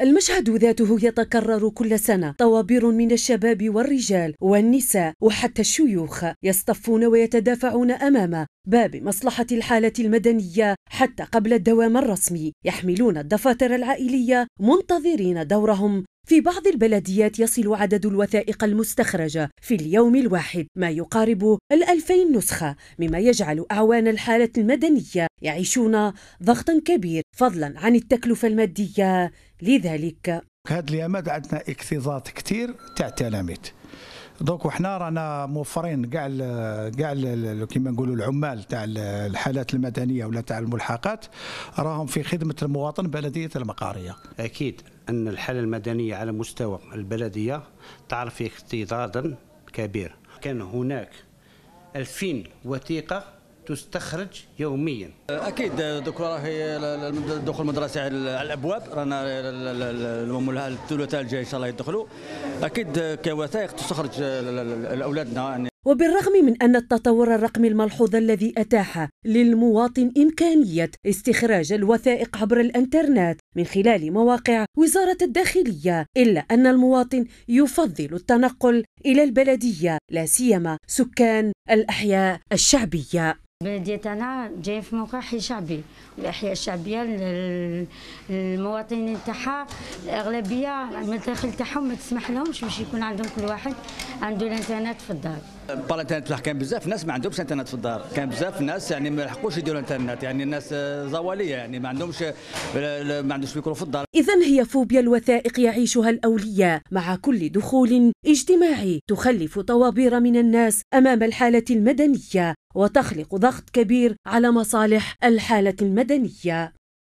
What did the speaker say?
المشهد ذاته يتكرر كل سنة طوابير من الشباب والرجال والنساء وحتى الشيوخ يصطفون ويتدافعون أمام باب مصلحة الحالة المدنية حتى قبل الدوام الرسمي يحملون الدفاتر العائلية منتظرين دورهم في بعض البلديات يصل عدد الوثائق المستخرجة في اليوم الواحد ما يقارب الألفين نسخة مما يجعل أعوان الحالة المدنية يعيشون ضغطا كبير فضلا عن التكلفة المادية لذلك هذه اليامات عندنا اكتظاظ كثير تاع التلاميذ دونك وحنا رانا موفرين كاع كاع كيما نقولوا العمال تاع الحالات المدنيه ولا تاع الملحقات راهم في خدمه المواطن بلديه المقاريه اكيد أن الحالة المدنية على مستوى البلدية تعرف اكتظاظا اكتضاضا كبير كان هناك 2000 وثيقة تستخرج يوميا اكيد دوك راه الدخول المدرسي على الابواب رانا الثلاثاء الجاي ان شاء الله يدخلوا اكيد كوثائق تستخرج لاولادنا وبالرغم من أن التطور الرقمي الملحوظ الذي أتاح للمواطن إمكانية استخراج الوثائق عبر الإنترنت من خلال مواقع وزارة الداخلية إلا أن المواطن يفضل التنقل إلى البلدية لا سيما سكان الأحياء الشعبية بلدية أنا جاية في موقع حي شعبي الأحياء الشعبية المواطنين تاعها الأغلبية المداخل تاعهم ما تسمح لهمش باش يكون عندهم كل واحد عنده الانترنت في الدار الانترنت كان بزاف ناس ما عندهمش انترنت في الدار كان بزاف ناس يعني ما لحقوش يديروا انترنت يعني الناس زواليه يعني ما عندهمش ما عندهمش ميكرو في الدار اذا هي فوبيا الوثائق يعيشها الاولياء مع كل دخول اجتماعي تخلف طوابير من الناس امام الحاله المدنيه وتخلق ضغط كبير على مصالح الحالة المدنية